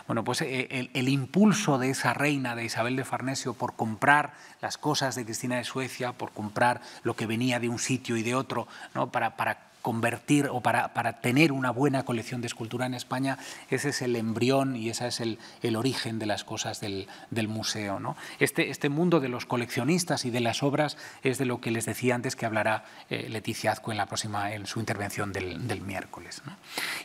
Bueno, pues eh, el, impulso de esa reina, de Isabel de Farnesio, por comprar las cosas de Cristina de Suecia, por comprar lo que venía de un sitio y de otro, ¿no? para, para convertir o para, tener una buena colección de escultura en España, ese es el embrión y ese es el, origen de las cosas del, museo. ¿no? Este, este, mundo de los coleccionistas y de las obras es de lo que les decía antes que hablará eh, Leticia Azco en, la próxima, en su intervención del, miércoles.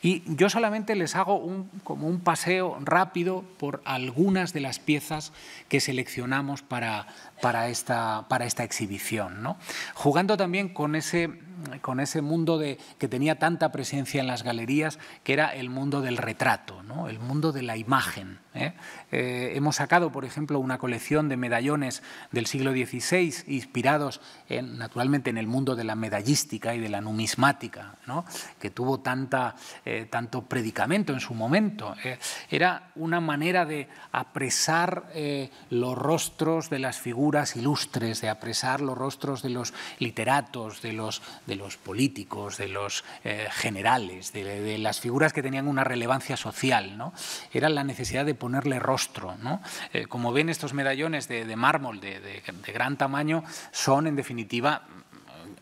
Y yo solamente les hago un, como un paseo rápido por algunas de las piezas que seleccionamos para, para, esta, para esta exhibición, ¿no? jugando también con ese con ese mundo de, que tenía tanta presencia en las galerías, que era el mundo del retrato, ¿no? el mundo de la imagen. ¿eh? Eh, hemos sacado, por ejemplo, una colección de medallones del siglo XVI, inspirados naturalmente en el mundo de la medallística y de la numismática, ¿no? que tuvo tanta, eh, tanto predicamento en su momento. era una manera de apresar los rostros de las figuras ilustres, de apresar los rostros de los literatos, de los de los políticos, de los eh, generales, de, las figuras que tenían una relevancia social. ¿no? Era la necesidad de ponerle rostro. ¿no? Eh, como ven, estos medallones de, mármol de, gran tamaño son, en definitiva,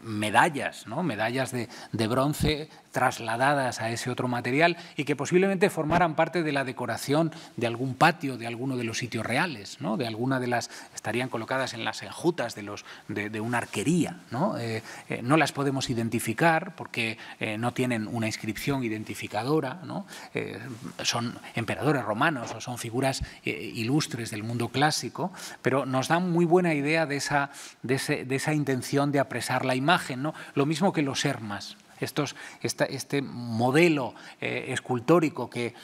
medallas, ¿no? medallas de, de, bronce trasladadas a ese otro material y que posiblemente formaran parte de la decoración de algún patio, de alguno de los sitios reales, de alguna de las, estarían colocadas en las enjutas de, los, de, una arquería. Eh, eh, ¿no? las podemos identificar porque eh, no tienen una inscripción identificadora, son emperadores romanos o son figuras ilustres del mundo clásico, pero nos dan muy buena idea de esa, de, de esa intención de apresar la imagen, lo mismo que los hermas estos, este modelo eh, escultórico que,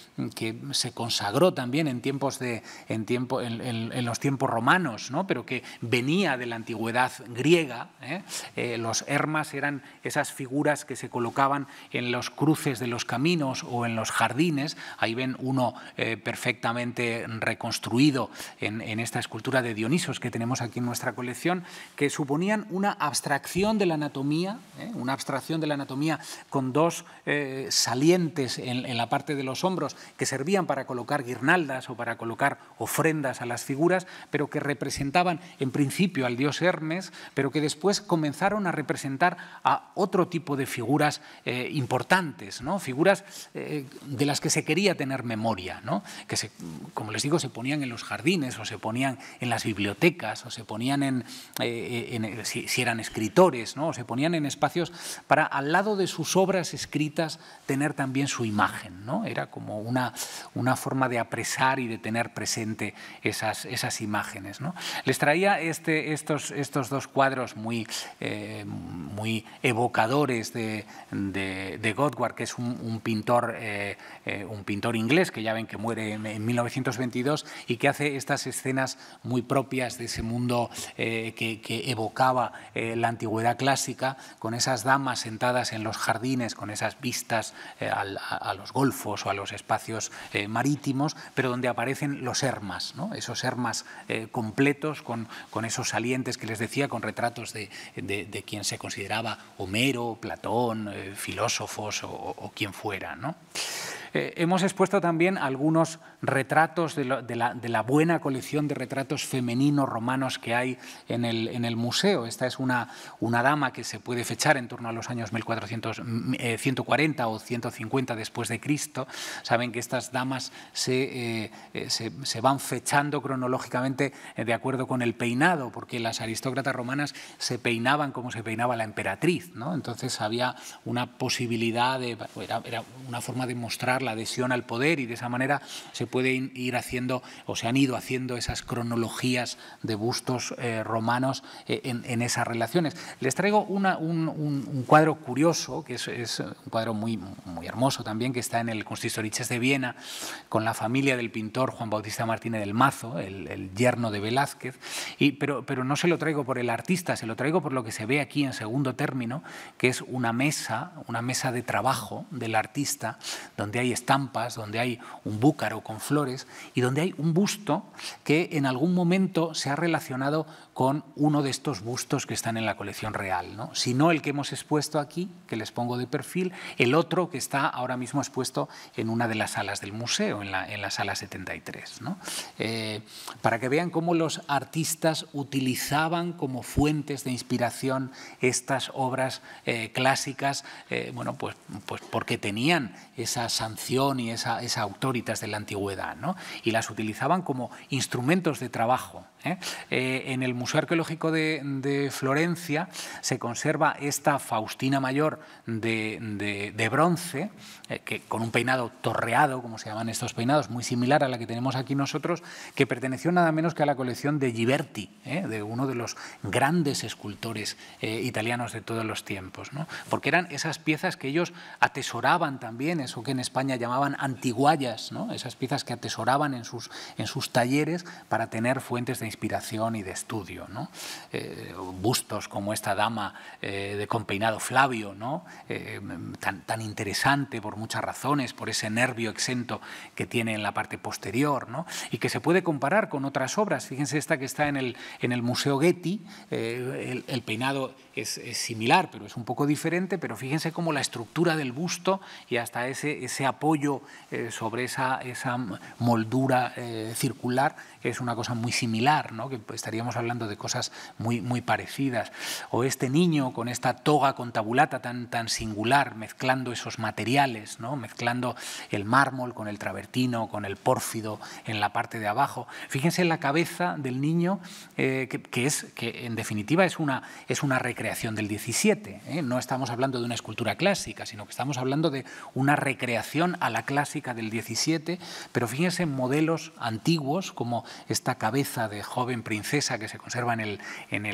se consagró también en, tiempos de, en, tiempo, en, los tiempos romanos, pero que venía de la antigüedad griega. ¿eh? Eh, los hermas eran esas figuras que se colocaban en los cruces de los caminos o en los jardines. Ahí ven uno perfectamente reconstruido en, en esta escultura de Dionisos que tenemos aquí en nuestra colección, que suponían una abstracción de la anatomía, una abstracción de la anatomía con dos eh, salientes en, la parte de los hombros que servían para colocar guirnaldas o para colocar ofrendas a las figuras, pero que representaban en principio al dios Hermes, pero que después comenzaron a representar a otro tipo de figuras eh, importantes, ¿no? figuras eh, de las que se quería tener memoria, que se, como les digo, se ponían en los jardines o se ponían en las bibliotecas o se ponían en, si, eran escritores, ¿no? o se ponían en espacios para al lado de sus obras escritas tener también su imagen, ¿no? Era como una, una forma de apresar y de tener presente esas, esas imágenes, ¿no? Les traía este, estos, estos dos cuadros muy, eh, muy evocadores de, de, Godward, que es un, pintor, eh, eh, un pintor inglés que ya ven que muere en, 1922 y que hace estas escenas muy propias de ese mundo que, que, evocaba la antigüedad clásica, con esas damas sentadas en los jardines con esas vistas eh, a, los golfos o a los espacios eh, marítimos, pero donde aparecen los hermas, ¿no? esos hermas eh, completos con, con, esos salientes que les decía, con retratos de, quien se consideraba Homero, Platón, filósofos o, quien fuera. ¿no? Eh, hemos expuesto también algunos retratos de, la, buena colección de retratos femeninos romanos que hay en el, museo. Esta es una, dama que se puede fechar en torno a los años 1400, 140 mm, eh, o 150 después de Cristo. Saben que estas damas se, eh, van fechando cronológicamente de acuerdo con el peinado, porque las aristócratas romanas se peinaban como se peinaba la emperatriz. ¿no? Entonces había una posibilidad de... Era, una forma de mostrar la adhesión al poder y de esa manera se pueden ir haciendo o se han ido haciendo esas cronologías de bustos eh, romanos eh, en, esas relaciones. Les traigo un, cuadro curioso, que es, un cuadro muy, muy hermoso también, que está en el Consistoriches de Viena, con la familia del pintor Juan Bautista Martínez del Mazo, el, yerno de Velázquez, pero, pero no se lo traigo por el artista, se lo traigo por lo que se ve aquí en segundo término, que es una mesa, una mesa de trabajo del artista, donde hay estampas, donde hay un búcaro con flores y donde hay un busto que en algún momento se ha relacionado con uno de estos bustos que están en la colección real. ¿no? Si el que hemos expuesto aquí, que les pongo de perfil, el otro que está ahora mismo expuesto en una de las salas del museo, en la, en la sala 73. Eh, para que vean cómo los artistas utilizaban como fuentes de inspiración estas obras eh, clásicas, eh, bueno, pues, pues porque tenían esa y esa, autoritas de la antigüedad, ¿no? y las utilizaban como instrumentos de trabajo. ¿eh? Eh, en el Museo Arqueológico de, de, Florencia se conserva esta Faustina Mayor de, de, bronce, eh, que, con un peinado torreado, como se llaman estos peinados, muy similar a la que tenemos aquí nosotros, que perteneció nada menos que a la colección de Ghiberti, de uno de los grandes escultores italianos de todos los tiempos, ¿no? porque eran esas piezas que ellos atesoraban también, eso que en España llamaban antiguallas, ¿no? esas piezas que atesoraban en sus, en sus talleres para tener fuentes de inspiración y de estudio. Eh, bustos como esta dama eh, con peinado Flavio, ¿no? Eh, tan, interesante por muchas razones, por ese nervio exento que tiene en la parte posterior, y que se puede comparar con otras obras. Fíjense esta que está en el, en el Museo Getty, el, el peinado es, similar, pero es un poco diferente, pero fíjense cómo la estructura del busto y hasta ese, ese apoyo eh, sobre esa, esa moldura eh, circular es una cosa muy similar, ¿no? que estaríamos hablando de cosas muy, muy parecidas. O este niño con esta toga con tabulata tan, tan singular, mezclando esos materiales, ¿no? mezclando el mármol con el travertino, con el pórfido en la parte de abajo. Fíjense en la cabeza del niño, eh, que, es, que en definitiva es una, es una recreación del 17. ¿eh? No estamos hablando de una escultura clásica, sino que estamos hablando de una recreación a la clásica del 17, pero fíjense en modelos antiguos, como esta cabeza de joven princesa que se conserva en el, en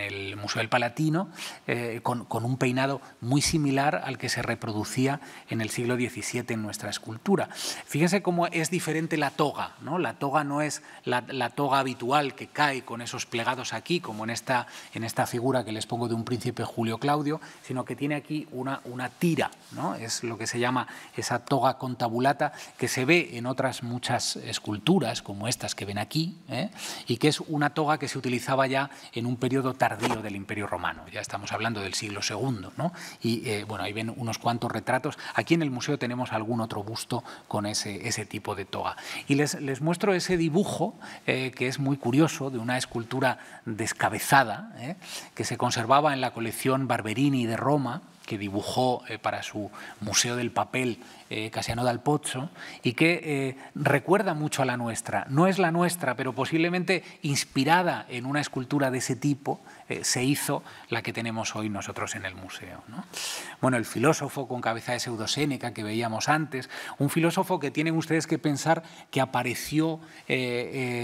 el, Museo del Palatino, eh, con, un peinado muy similar al que se reproducía en el siglo XVII en nuestra escultura. Fíjense cómo es diferente la toga. ¿no? La toga no es la, la toga habitual que cae con esos plegados aquí, como en esta, en esta figura que les pongo de un príncipe Julio Claudio, sino que tiene aquí una, una tira, ¿no? es lo que se llama esa toga contabulata, que se ve en otras muchas esculturas, como estas que ven aquí, ¿eh? y que es una toga que se utilizaba ya en un periodo tardío del Imperio Romano, ya estamos hablando del siglo II. ¿no? Y eh, bueno, ahí ven unos cuantos retratos. Aquí en el museo tenemos algún otro busto con ese, ese tipo de toga. Y les, muestro ese dibujo eh, que es muy curioso de una escultura descabezada que se conservaba en la colección Barberini de Roma, que dibujó eh, para su Museo del Papel eh, Casiano dal Pozzo y que eh, recuerda mucho a la nuestra. No es la nuestra, pero posiblemente inspirada en una escultura de ese tipo, se hizo la que tenemos hoy nosotros en el museo. Bueno, el filósofo con cabeza de pseudoséneca que veíamos antes, un filósofo que tienen ustedes que pensar que apareció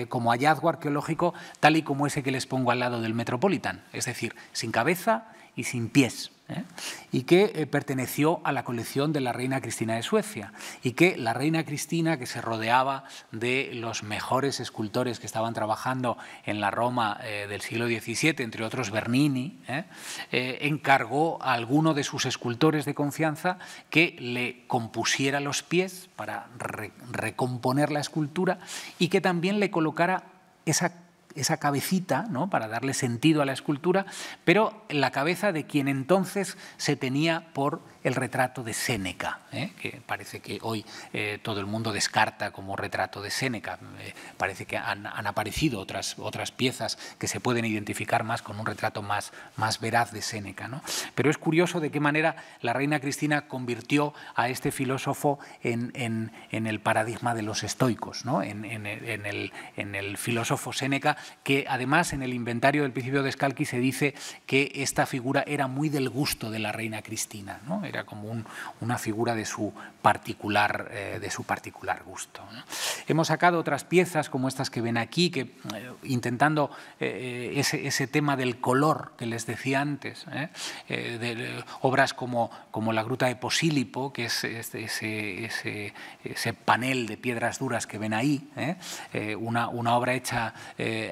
como hallazgo arqueológico tal y como ese que les pongo al lado del Metropolitan, es decir, sin cabeza y sin pies. ¿eh? y que eh, perteneció a la colección de la reina Cristina de Suecia, y que la reina Cristina, que se rodeaba de los mejores escultores que estaban trabajando en la Roma eh, del siglo XVII, entre otros Bernini, encargó a alguno de sus escultores de confianza que le compusiera los pies para recomponer la escultura y que también le colocara esa esa cabecita ¿no? para darle sentido a la escultura, pero la cabeza de quien entonces se tenía por el retrato de Séneca, ¿eh? que parece que hoy eh, todo el mundo descarta como retrato de Séneca. Eh, parece que han, aparecido otras, otras piezas que se pueden identificar más con un retrato más, más veraz de Séneca. Pero es curioso de qué manera la reina Cristina convirtió a este filósofo en, el paradigma de los estoicos, en, el, filósofo Séneca, que además en el inventario del principio de Scalchi se dice que esta figura era muy del gusto de la reina Cristina. ¿no? como una figura de su particular, eh, de su particular gusto. Hemos sacado otras piezas como estas que ven aquí, que eh, intentando eh, ese, tema del color que les decía antes, obras como, como La Gruta de Posílipo, que es este, ese, panel de piedras duras que ven ahí, una obra hecha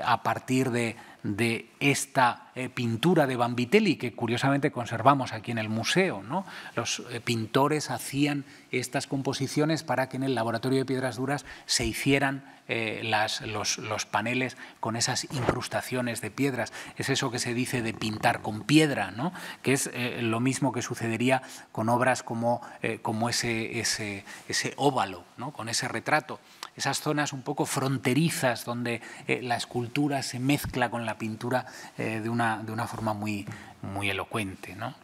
a partir de de esta eh, pintura de Bambitelli que curiosamente conservamos aquí en el museo. Los eh, pintores hacían estas composiciones para que en el laboratorio de piedras duras se hicieran eh, los, paneles con esas incrustaciones de piedras. Es eso que se dice de pintar con piedra, ¿no? que es lo mismo que sucedería con obras como, ese, ese óvalo, con ese retrato esas zonas un poco fronterizas donde eh, la escultura se mezcla con la pintura eh, de, una, de, una, forma muy, muy elocuente. ¿no?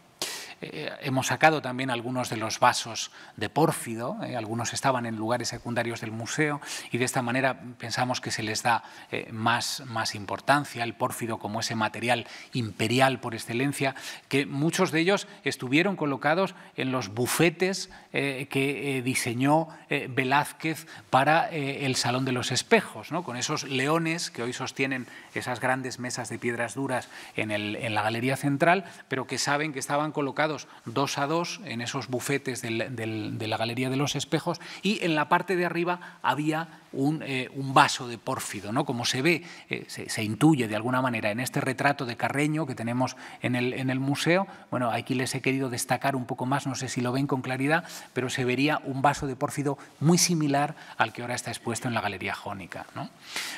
Eh, hemos sacado también algunos de los vasos de pórfido, eh, algunos estaban en lugares secundarios del museo y de esta manera pensamos que se les da eh, más, más importancia el pórfido como ese material imperial por excelencia, que muchos de ellos estuvieron colocados en los bufetes que diseñó Velázquez para el Salón de los Espejos, con esos leones que hoy sostienen esas grandes mesas de piedras duras en, el, en la galería central, pero que saben que estaban colocados dos a dos en esos bufetes de la Galería de los Espejos y en la parte de arriba había un, eh, vaso de pórfido, ¿no? como se ve, eh, se, intuye de alguna manera en este retrato de Carreño que tenemos en el, en el museo. Bueno, aquí les he querido destacar un poco más, no sé si lo ven con claridad, pero se vería un vaso de pórfido muy similar al que ahora está expuesto en la Galería Jónica. ¿no?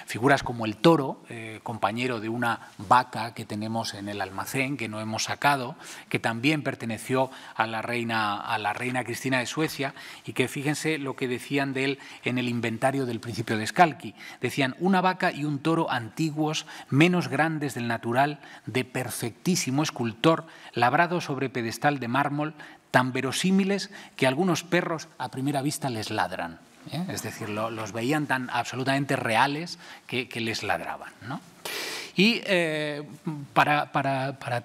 Figuras como el toro, eh, compañero de una vaca que tenemos en el almacén, que no hemos sacado, que también pertenece perteneció a la reina, a la reina Cristina de Suecia y que fíjense lo que decían de él en el inventario del principio de Scalchi. Decían una vaca y un toro antiguos, menos grandes del natural, de perfectísimo escultor, labrado sobre pedestal de mármol, tan verosímiles que algunos perros a primera vista les ladran. ¿eh? Es decir, los veían tan absolutamente reales que, les ladraban. ¿no? Y eh, para,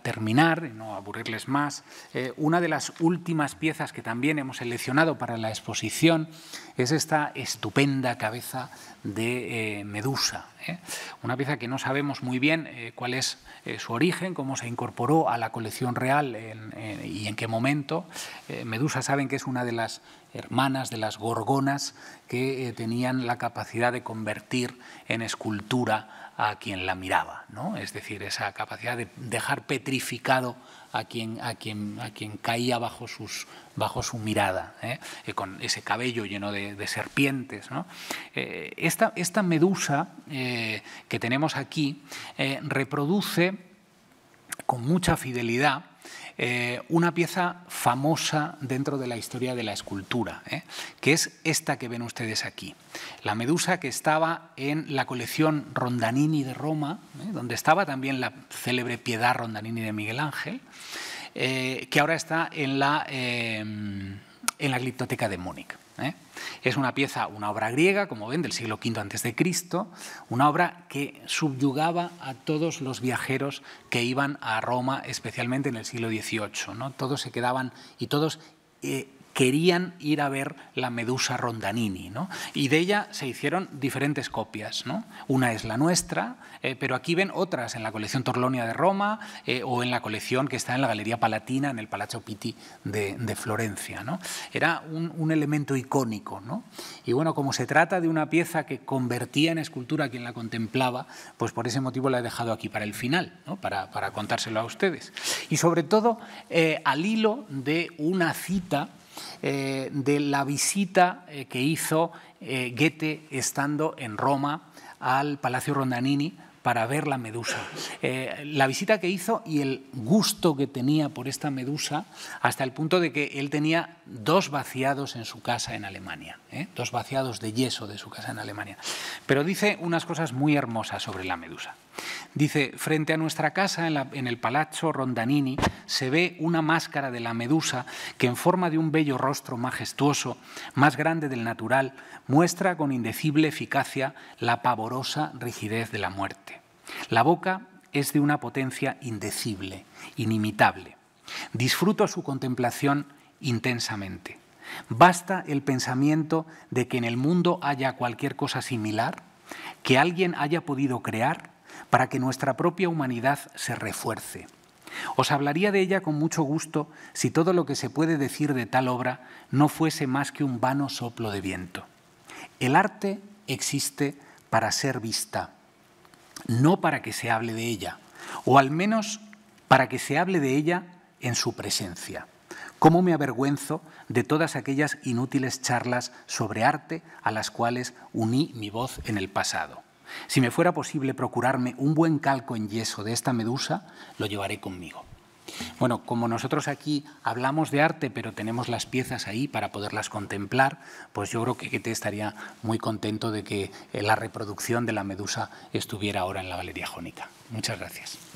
terminar, no aburrirles más, eh, una de las últimas piezas que también hemos seleccionado para la exposición es esta estupenda cabeza de eh, Medusa. Una pieza que no sabemos muy bien cuál es su origen, cómo se incorporó a la colección real y en qué momento. Medusa saben que es una de las hermanas de las gorgonas que eh, tenían la capacidad de convertir en escultura a quien la miraba, ¿no? es decir, esa capacidad de dejar petrificado a quien, a quien, a quien caía bajo, sus, bajo su mirada, ¿eh? Eh, con ese cabello lleno de, serpientes. esta, esta, medusa que tenemos aquí reproduce con mucha fidelidad eh, una pieza famosa dentro de la historia de la escultura, ¿eh? que es esta que ven ustedes aquí. La medusa que estaba en la colección Rondanini de Roma, ¿eh? donde estaba también la célebre piedad Rondanini de Miguel Ángel, que ahora está en la en la Gliptoteca de Múnich. ¿eh? Es una pieza, una obra griega, como ven, del siglo V a.C., una obra que subyugaba a todos los viajeros que iban a Roma, especialmente en el siglo XVIII. ¿no? Todos se quedaban y todos eh, querían ir a ver la Medusa Rondanini. Y de ella se hicieron diferentes copias. Una es la nuestra, eh, pero aquí ven otras en la colección Torlonia de Roma eh, o en la colección que está en la Galería Palatina, en el Palazzo Pitti de, Florencia. Era un, elemento icónico. Y bueno, como se trata de una pieza que convertía en escultura a quien la contemplaba, pues por ese motivo la he dejado aquí para el final, para, contárselo a ustedes. Y sobre todo eh, al hilo de una cita eh, de la visita eh, que hizo eh, Goethe estando en Roma al Palacio Rondanini para ver la medusa. la visita que hizo y el gusto que tenía por esta medusa, hasta el punto de que él tenía dos vaciados en su casa en Alemania, dos vaciados de yeso de su casa en Alemania. Pero dice unas cosas muy hermosas sobre la medusa. Dice, frente a nuestra casa, en, el Palazzo Rondanini, se ve una máscara de la medusa que en forma de un bello rostro majestuoso, más grande del natural, muestra con indecible eficacia la pavorosa rigidez de la muerte. La boca es de una potencia indecible, inimitable. Disfruto su contemplación intensamente. ¿Basta el pensamiento de que en el mundo haya cualquier cosa similar, que alguien haya podido crear para que nuestra propia humanidad se refuerce. Os hablaría de ella con mucho gusto si todo lo que se puede decir de tal obra no fuese más que un vano soplo de viento. El arte existe para ser vista, no para que se hable de ella, o al menos para que se hable de ella en su presencia. ¿Cómo me avergüenzo de todas aquellas inútiles charlas sobre arte a las cuales uní mi voz en el pasado? Si me fuera posible procurarme un buen calco en yeso de esta medusa, lo llevaré conmigo. Bueno, como nosotros aquí hablamos de arte, pero tenemos las piezas ahí para poderlas contemplar, pues yo creo que te estaría muy contento de que eh, la reproducción de la medusa estuviera ahora en la Galería Jónica. Muchas gracias.